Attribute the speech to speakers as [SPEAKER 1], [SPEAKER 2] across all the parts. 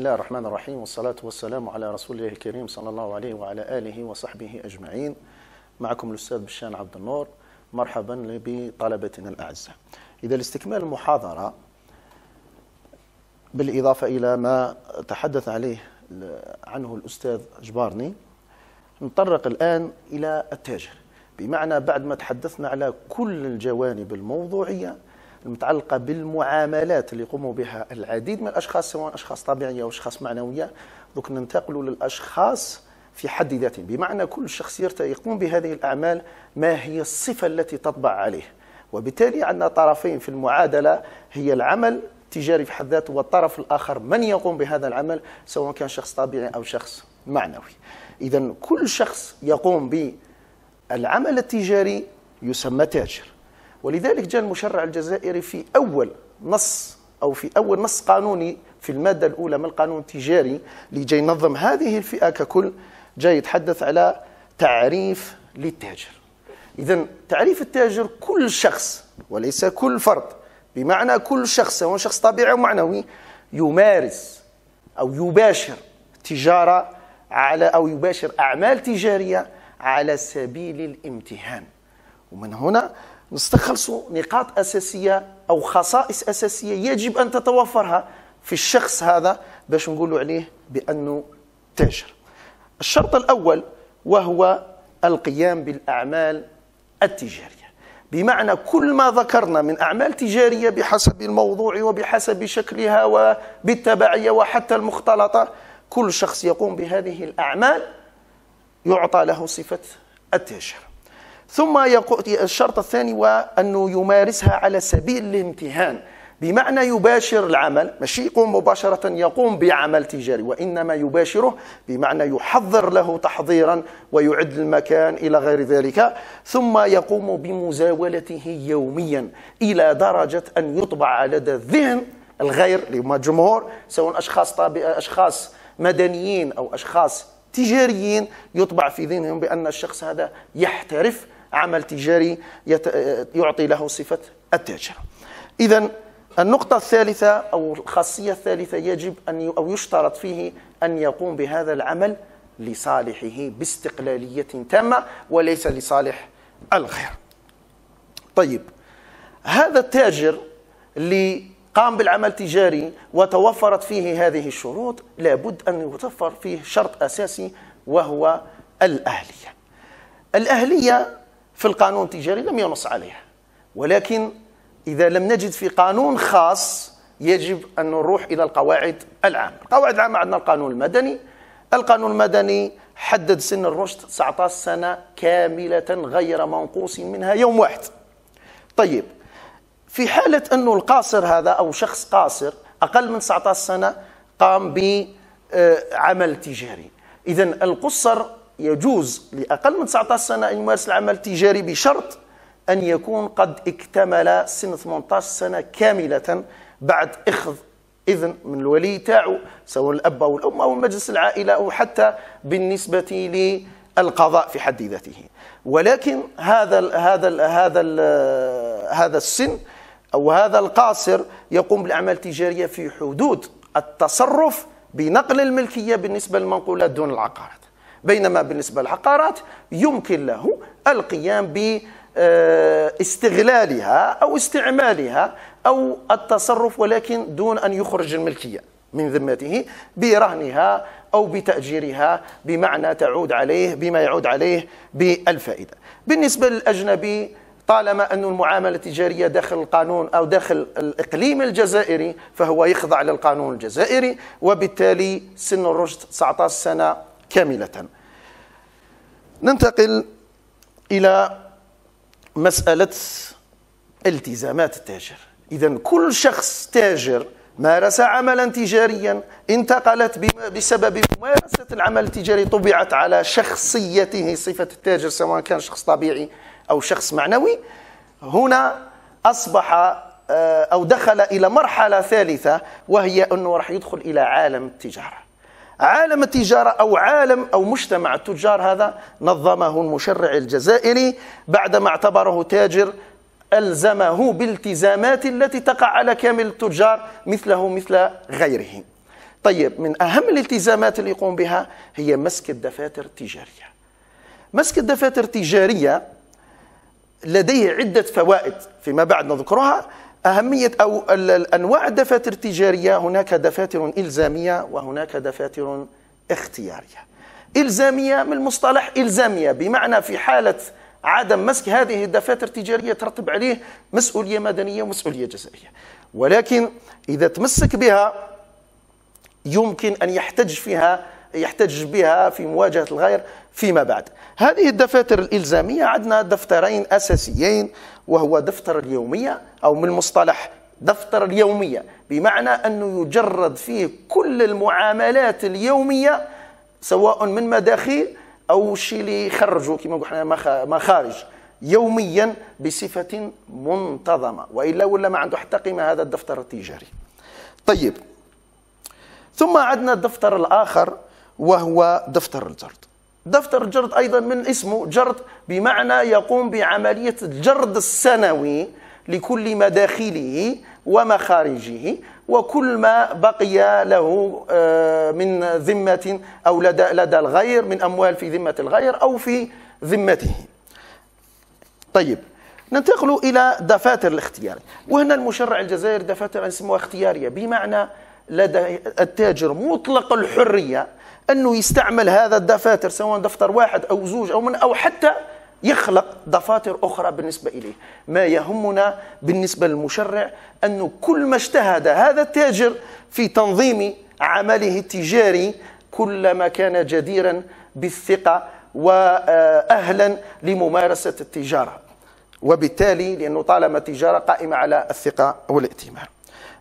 [SPEAKER 1] بسم الله الرحمن الرحيم والصلاة والسلام على رسول الله الكريم صلى الله عليه وعلى آله وصحبه أجمعين معكم الأستاذ بشان عبد النور مرحبا بطلبتنا الأعزاء إذا لاستكمال المحاضرة بالإضافة إلى ما تحدث عليه عنه الأستاذ جبارني نطرق الآن إلى التاجر بمعنى بعد ما تحدثنا على كل الجوانب الموضوعية المتعلقة بالمعاملات اللي يقوم بها العديد من الأشخاص سواء أشخاص طبيعية أو أشخاص معنوية دوك ننتقل للأشخاص في حد ذاتهم بمعنى كل شخص يقوم بهذه الأعمال ما هي الصفة التي تطبع عليه وبالتالي عندنا طرفين في المعادلة هي العمل التجاري في حد ذاته والطرف الآخر من يقوم بهذا العمل سواء كان شخص طبيعي أو شخص معنوي إذا كل شخص يقوم بالعمل التجاري يسمى تاجر ولذلك جاء المشرع الجزائري في أول نص أو في أول نص قانوني في المادة الأولى من القانون التجاري اللي ينظم هذه الفئة ككل جاء يتحدث على تعريف للتاجر إذا تعريف التاجر كل شخص وليس كل فرد بمعنى كل شخص سواء شخص طبيعي أو معنوي يمارس أو يباشر تجارة على أو يباشر أعمال تجارية على سبيل الامتهان ومن هنا نستخلص نقاط أساسية أو خصائص أساسية يجب أن تتوفرها في الشخص هذا باش نقولوا عليه بأنه تاجر الشرط الأول وهو القيام بالأعمال التجارية بمعنى كل ما ذكرنا من أعمال تجارية بحسب الموضوع وبحسب شكلها وبالتبعية وحتى المختلطة كل شخص يقوم بهذه الأعمال يعطى له صفة التاجر ثم يقول الشرط الثاني وأنه يمارسها على سبيل الامتهان بمعنى يباشر العمل ماشي يقوم مباشرة يقوم بعمل تجاري وإنما يباشره بمعنى يحضر له تحضيرا ويعد المكان إلى غير ذلك ثم يقوم بمزاولته يوميا إلى درجة أن يطبع لدى الذهن الغير اللي هما الجمهور سواء أشخاص طابع أشخاص مدنيين أو أشخاص تجاريين يطبع في ذهنهم بأن الشخص هذا يحترف عمل تجاري يعطي له صفة التاجر إذا النقطة الثالثة أو الخاصية الثالثة يجب أن أو يشترط فيه أن يقوم بهذا العمل لصالحه باستقلالية تامة وليس لصالح الغير طيب هذا التاجر اللي قام بالعمل التجاري وتوفرت فيه هذه الشروط لابد أن يتوفر فيه شرط أساسي وهو الأهلية الأهلية في القانون التجاري لم ينص عليها ولكن إذا لم نجد في قانون خاص يجب أن نروح إلى القواعد العامة القواعد العامة عندنا القانون المدني القانون المدني حدد سن الرشد 19 سنة كاملة غير منقوص منها يوم واحد طيب في حالة أنه القاصر هذا أو شخص قاصر أقل من 19 سنة قام بعمل تجاري إذا القصر يجوز لأقل من 19 سنة أن يمارس العمل التجاري بشرط أن يكون قد اكتمل سن 18 سنة كاملة بعد إخذ إذن من الولي تاعو سواء الأب أو الأم أو مجلس العائلة أو حتى بالنسبة للقضاء في حد ذاته ولكن هذا الـ هذا الـ هذا الـ هذا السن أو هذا القاصر يقوم بالأعمال التجارية في حدود التصرف بنقل الملكية بالنسبة للمنقولات دون العقارات بينما بالنسبة للعقارات يمكن له القيام باستغلالها أو استعمالها أو التصرف ولكن دون أن يخرج الملكية من ذمته برهنها أو بتأجيرها بمعنى تعود عليه بما يعود عليه بالفائدة بالنسبة للأجنبي طالما أن المعاملة التجارية داخل القانون أو داخل الإقليم الجزائري فهو يخضع للقانون الجزائري وبالتالي سن الرشد 19 سنة كاملة ننتقل إلى مسألة التزامات التاجر إذا كل شخص تاجر مارس عملا تجاريا انتقلت بسبب ممارسة العمل التجاري طبعت على شخصيته صفة التاجر سواء كان شخص طبيعي أو شخص معنوي هنا أصبح آه، أو دخل إلى مرحلة ثالثة وهي أنه راح يدخل إلى عالم التجارة عالم التجارة أو عالم أو مجتمع التجار هذا نظمه المشرع الجزائري بعدما اعتبره تاجر ألزمه بالتزامات التي تقع على كامل التجار مثله مثل غيره طيب من أهم الالتزامات اللي يقوم بها هي مسك الدفاتر التجارية مسك الدفاتر التجارية لديه عدة فوائد فيما بعد نذكرها أهمية أو أنواع الدفاتر التجارية هناك دفاتر إلزامية وهناك دفاتر اختيارية إلزامية من مصطلح إلزامية بمعنى في حالة عدم مسك هذه الدفاتر التجارية ترتب عليه مسؤولية مدنية ومسؤولية جزائية ولكن إذا تمسك بها يمكن أن يحتج فيها يحتج بها في مواجهة الغير فيما بعد هذه الدفاتر الإلزامية عندنا دفترين أساسيين وهو دفتر اليومية أو من المصطلح دفتر اليومية بمعنى أنه يجرد فيه كل المعاملات اليومية سواء من مداخيل أو الشيء اللي يخرجوا كما قلنا مخارج يوميا بصفة منتظمة وإلا ولا ما عنده حتى قيمة هذا الدفتر التجاري طيب ثم عندنا الدفتر الآخر وهو دفتر الجرد دفتر الجرد أيضا من اسمه جرد بمعنى يقوم بعملية الجرد السنوي لكل مداخله ومخارجه وكل ما بقي له آه، من ذمة أو لدى, لدى الغير من أموال في ذمة الغير أو في ذمته طيب ننتقل إلى دفاتر الاختيار وهنا المشرع الجزائري دفاتر اسمها اختيارية بمعنى لدى التاجر مطلق الحرية أنه يستعمل هذا الدفاتر سواء دفتر واحد أو زوج أو من أو حتى يخلق دفاتر أخرى بالنسبة إليه ما يهمنا بالنسبة للمشرع أنه كل ما اجتهد هذا التاجر في تنظيم عمله التجاري كلما كان جديرا بالثقة وأهلا لممارسة التجارة وبالتالي لأنه طالما التجارة قائمة على الثقة والائتمان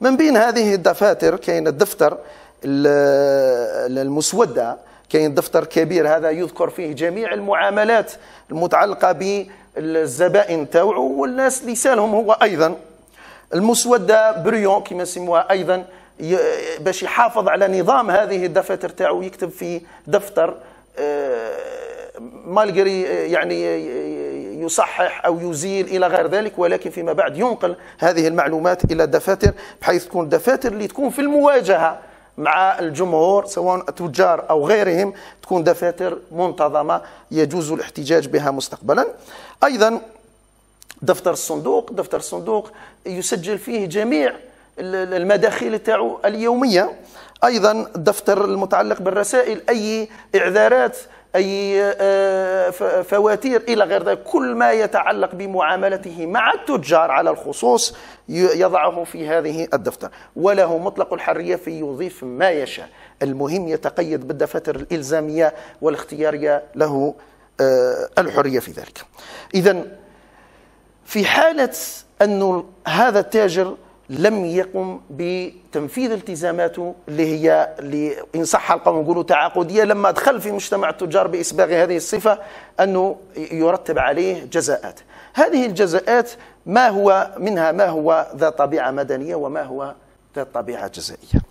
[SPEAKER 1] من بين هذه الدفاتر كاين الدفتر المسوده كاين دفتر كبير هذا يذكر فيه جميع المعاملات المتعلقه بالزبائن تاوعو والناس لسانهم هو ايضا المسوده بريون كما يسموها ايضا باش يحافظ على نظام هذه الدفاتر تاعو يكتب في دفتر آه، مالغري يعني يصحح او يزيل الى غير ذلك ولكن فيما بعد ينقل هذه المعلومات الى الدفاتر بحيث تكون الدفاتر اللي تكون في المواجهه مع الجمهور سواء التجار أو غيرهم تكون دفاتر منتظمة يجوز الاحتجاج بها مستقبلا أيضا دفتر الصندوق دفتر الصندوق يسجل فيه جميع المداخيل اليومية أيضا الدفتر المتعلق بالرسائل أي إعذارات أي آه، فواتير إلى غير ذلك كل ما يتعلق بمعاملته مع التجار على الخصوص يضعه في هذه الدفتر وله مطلق الحرية في يضيف ما يشاء المهم يتقيد بالدفاتر الإلزامية والاختيارية له آه، الحرية في ذلك إذا في حالة أن هذا التاجر لم يقم بتنفيذ التزاماته اللي هي اللي ان صح القول نقولوا تعاقديه لما دخل في مجتمع التجار باسباغ هذه الصفه انه يرتب عليه جزاءات. هذه الجزاءات ما هو منها ما هو ذات طبيعه مدنيه وما هو ذات طبيعه جزائيه.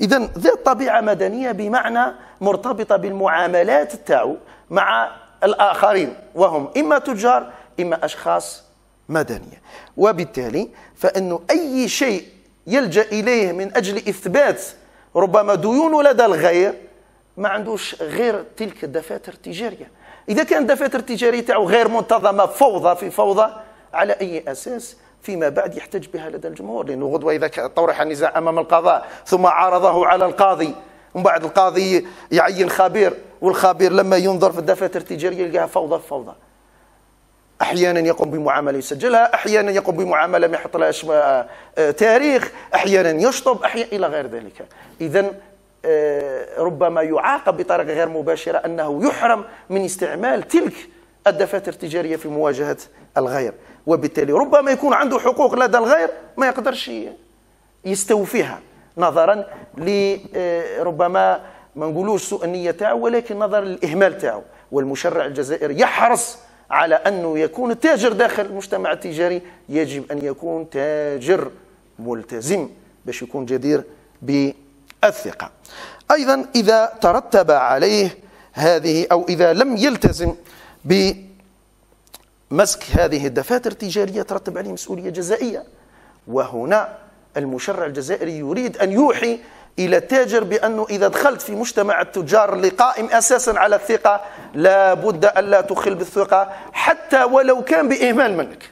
[SPEAKER 1] اذا ذات طبيعه مدنيه بمعنى مرتبطه بالمعاملات تاعو مع الاخرين وهم اما تجار اما اشخاص مدنية وبالتالي فأنه أي شيء يلجأ إليه من أجل إثبات ربما ديون لدى الغير ما عندوش غير تلك الدفاتر التجارية إذا كان الدفاتر التجارية تاعو غير منتظمة فوضى في فوضى على أي أساس فيما بعد يحتج بها لدى الجمهور لأنه غدوة إذا طرح النزاع أمام القضاء ثم عارضه على القاضي ومن بعد القاضي يعين خبير والخبير لما ينظر في الدفاتر التجارية يلقاها فوضى فوضى احيانا يقوم بمعامله يسجلها احيانا يقوم بمعامله ما يحط لهاش آه، آه، تاريخ احيانا يشطب احيانا الى غير ذلك اذا آه، ربما يعاقب بطريقه غير مباشره انه يحرم من استعمال تلك الدفاتر التجاريه في مواجهه الغير وبالتالي ربما يكون عنده حقوق لدى الغير ما يقدرش يستوفيها نظرا لربما ما نقولوش سوء النيه تاعو ولكن نظرا للاهمال تاعو والمشرع الجزائري يحرص على أنه يكون التاجر داخل المجتمع التجاري يجب أن يكون تاجر ملتزم باش يكون جدير بالثقة أيضا إذا ترتب عليه هذه أو إذا لم يلتزم بمسك هذه الدفاتر التجارية ترتب عليه مسؤولية جزائية وهنا المشرع الجزائري يريد أن يوحي الى تاجر بانه اذا دخلت في مجتمع التجار اللي قائم اساسا على الثقه لابد الا تخل بالثقه حتى ولو كان باهمال منك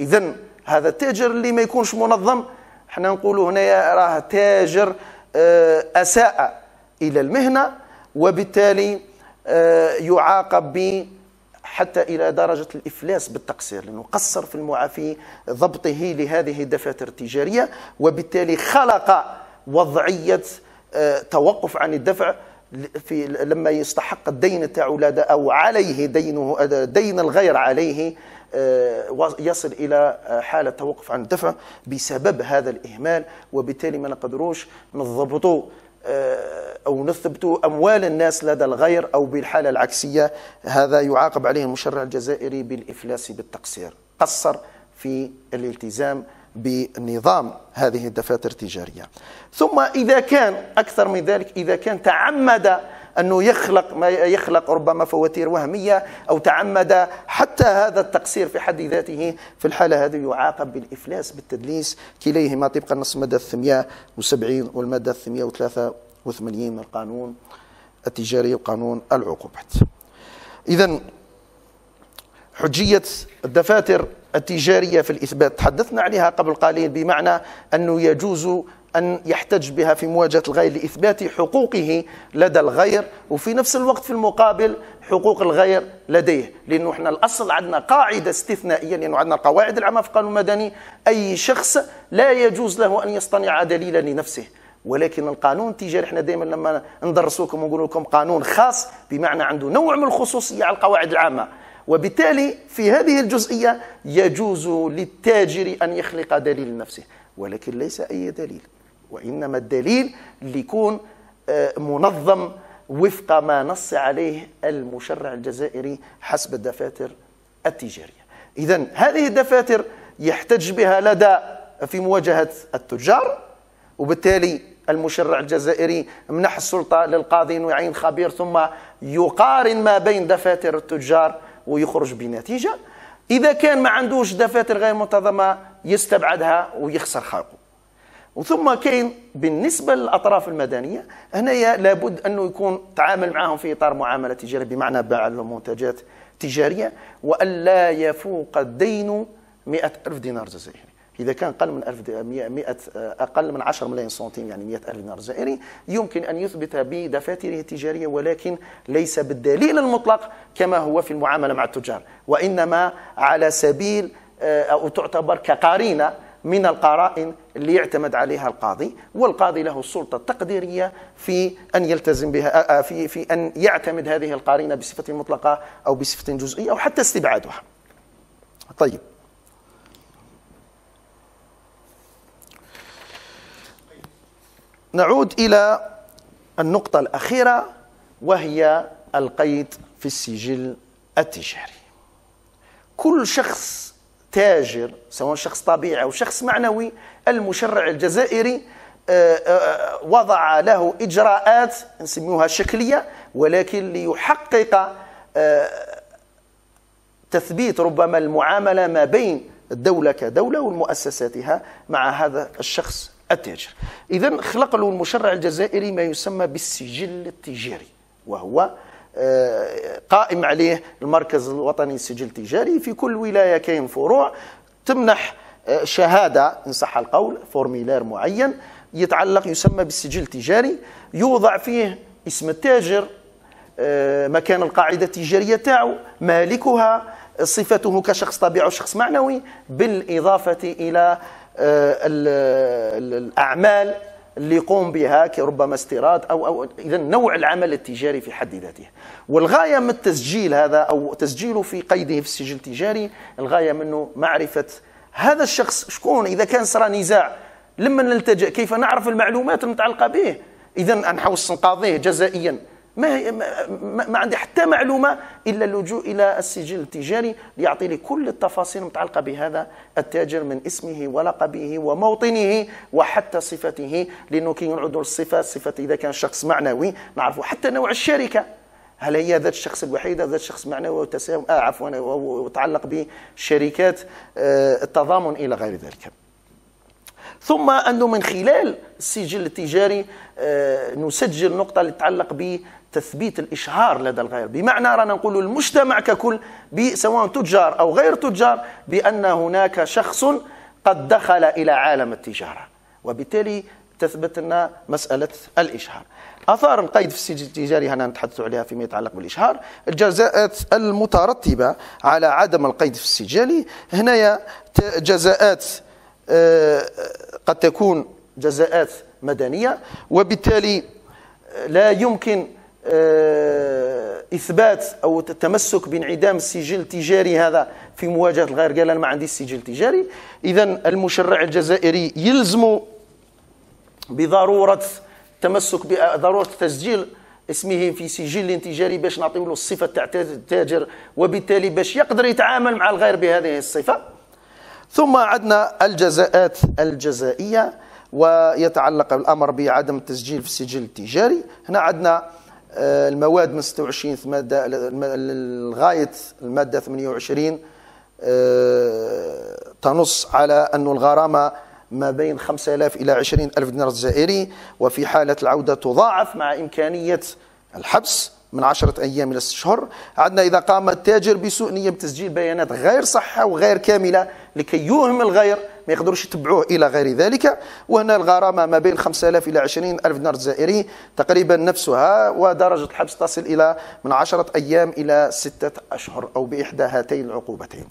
[SPEAKER 1] اذا هذا التاجر اللي ما يكونش منظم احنا نقولوا هنا راه تاجر آه، اساء الى المهنه وبالتالي آه، يعاقب ب حتى الى درجه الافلاس بالتقصير لانه قصر في المعافي ضبطه لهذه الدفاتر التجاريه وبالتالي خلق وضعيه آه، توقف عن الدفع في لما يستحق الدين تاعو او عليه دينه دين الغير عليه آه، يصل الى آه، حاله توقف عن الدفع بسبب هذا الاهمال وبالتالي ما نقدروش نضبطوا او نثبتوا اموال الناس لدى الغير او بالحاله العكسيه هذا يعاقب عليه المشرع الجزائري بالافلاس بالتقصير قصر في الالتزام بنظام هذه الدفاتر التجارية ثم إذا كان أكثر من ذلك إذا كان تعمد أنه يخلق ما يخلق ربما فواتير وهمية أو تعمد حتى هذا التقصير في حد ذاته في الحالة هذه يعاقب بالإفلاس بالتدليس كليهما طبقا نص المادة 78 والمادة 883 من القانون التجاري وقانون العقوبات إذا حجية الدفاتر التجارية في الإثبات تحدثنا عليها قبل قليل بمعنى أنه يجوز أن يحتج بها في مواجهة الغير لإثبات حقوقه لدى الغير وفي نفس الوقت في المقابل حقوق الغير لديه لأنه احنا الأصل عندنا قاعدة استثنائية لأنه عندنا القواعد العامة في القانون المدني أي شخص لا يجوز له أن يصطنع دليلا لنفسه ولكن القانون التجاري احنا دائما لما ندرسوكم ونقول لكم قانون خاص بمعنى عنده نوع من الخصوصية على القواعد العامة وبالتالي في هذه الجزئية يجوز للتاجر أن يخلق دليل نفسه ولكن ليس أي دليل وإنما الدليل ليكون آه، منظم وفق ما نص عليه المشرع الجزائري حسب الدفاتر التجارية إذا هذه الدفاتر يحتج بها لدى في مواجهة التجار وبالتالي المشرع الجزائري منح السلطة للقاضي أنه يعين خبير ثم يقارن ما بين دفاتر التجار ويخرج بنتيجه اذا كان ما عندوش دفاتر غير منتظمه يستبعدها ويخسر خلقه وثم كاين بالنسبه للاطراف المدنيه هنايا لابد انه يكون تعامل معهم في اطار معامله تجاريه بمعنى باع المنتجات منتجات تجاريه والا يفوق الدين 100000 دينار جزائري إذا كان أقل من 100 آه، أقل من 10 ملايين سنتيم يعني 100 ألف دينار جزائري يمكن أن يثبت بدفاتره التجارية ولكن ليس بالدليل المطلق كما هو في المعاملة مع التجار وإنما على سبيل آه، أو تعتبر كقرينة من القرائن اللي يعتمد عليها القاضي والقاضي له السلطه التقديريه في ان يلتزم بها آه، في في ان يعتمد هذه القرينه بصفه مطلقه او بصفه جزئيه او حتى استبعادها. طيب نعود إلى النقطة الأخيرة وهي القيد في السجل التجاري كل شخص تاجر سواء شخص طبيعي أو شخص معنوي المشرع الجزائري آه، آه، وضع له إجراءات نسميوها شكلية ولكن ليحقق آه، تثبيت ربما المعاملة ما بين الدولة كدولة والمؤسساتها مع هذا الشخص التاجر إذا خلق له المشرع الجزائري ما يسمى بالسجل التجاري وهو آه، قائم عليه المركز الوطني للسجل التجاري في كل ولاية كاين فروع تمنح آه، شهادة إن صح القول فورميلار معين يتعلق يسمى بالسجل التجاري يوضع فيه اسم التاجر آه، مكان القاعدة التجارية تاعو مالكها صفته كشخص طبيعي وشخص معنوي بالإضافة إلى آه، الأعمال اللي يقوم بها ربما استيراد أو, أو إذا نوع العمل التجاري في حد ذاته والغاية من التسجيل هذا أو تسجيله في قيده في السجل التجاري الغاية منه معرفة هذا الشخص شكون إذا كان صرا نزاع لما نلتجئ كيف نعرف المعلومات المتعلقة به إذا نحوس نقاضيه جزائيا ما, هي ما, ما عندي حتى معلومه الا اللجوء الى السجل التجاري ليعطيني كل التفاصيل المتعلقه بهذا التاجر من اسمه ولقبه وموطنه وحتى صفته لانه كي نعود للصفه الصفه اذا كان شخص معنوي نعرفوا حتى نوع الشركه هل هي ذات الشخص الوحيد ذات شخص معنوي وتساهم آه عفوا وتعلق بشركات آه، التضامن الى غير ذلك ثم انه من خلال السجل التجاري آه، نسجل نقطه اللي تتعلق ب تثبيت الإشعار لدى الغير بمعنى رانا نقول المجتمع ككل سواء تجار أو غير تجار بأن هناك شخص قد دخل إلى عالم التجارة وبالتالي تثبت لنا مسألة الإشهار آثار القيد في السجل التجاري هنا نتحدث عليها فيما يتعلق بالإشهار الجزاءات المترتبة على عدم القيد في السجل هنايا جزاءات آه، قد تكون جزاءات مدنية وبالتالي آه، لا يمكن آه، اثبات او التمسك بانعدام السجل التجاري هذا في مواجهه الغير قال انا ما عنديش سجل تجاري اذا المشرع الجزائري يلزم بضروره التمسك بضروره تسجيل اسمه في سجل تجاري باش نعطيه له الصفه تاع التاجر وبالتالي باش يقدر يتعامل مع الغير بهذه الصفه ثم عدنا الجزاءات الجزائيه ويتعلق الامر بعدم التسجيل في السجل التجاري هنا عدنا آه، المواد من 26 مادة لغاية المادة 28 آه، تنص على أن الغرامة ما بين 5000 إلى 20000 دينار جزائري وفي حالة العودة تضاعف مع إمكانية الحبس من 10 أيام إلى 6 شهور عندنا إذا قام التاجر بسوء نية بتسجيل بيانات غير صحة وغير كاملة لكي يوهم الغير ما يقدروش يتبعوه الى غير ذلك وهنا الغرامه ما بين 5000 الى 20000 دينار جزائري تقريبا نفسها ودرجه الحبس تصل الى من 10 ايام الى 6 اشهر او باحدى هاتين العقوبتين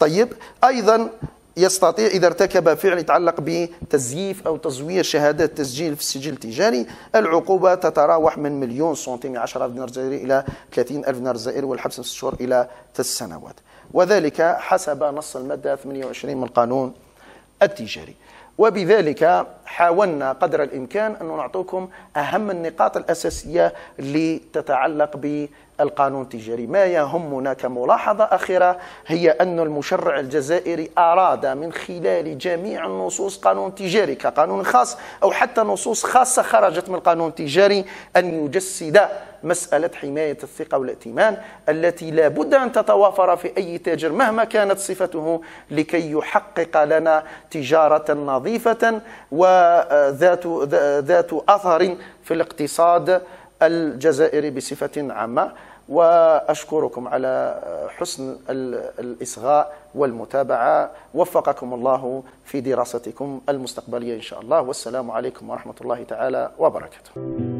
[SPEAKER 1] طيب ايضا يستطيع إذا ارتكب فعل يتعلق بتزييف أو تزوير شهادات تسجيل في السجل التجاري العقوبة تتراوح من مليون سنتيم 10 دينار جزائري إلى 30 ألف دينار جزائري والحبس من 6 شهور إلى ثلاث سنوات وذلك حسب نص المادة 28 من قانون التجاري وبذلك حاولنا قدر الامكان ان نعطوكم اهم النقاط الاساسيه اللي تتعلق ب القانون التجاري ما يهمنا كملاحظة أخيرة هي أن المشرع الجزائري أراد من خلال جميع النصوص قانون تجاري كقانون خاص أو حتى نصوص خاصة خرجت من القانون التجاري أن يجسد مسألة حماية الثقة والائتمان التي لا بد أن تتوافر في أي تاجر مهما كانت صفته لكي يحقق لنا تجارة نظيفة وذات ذات أثر في الاقتصاد الجزائري بصفة عامة وأشكركم على حسن الإصغاء والمتابعة وفقكم الله في دراستكم المستقبلية إن شاء الله والسلام عليكم ورحمة الله تعالى وبركاته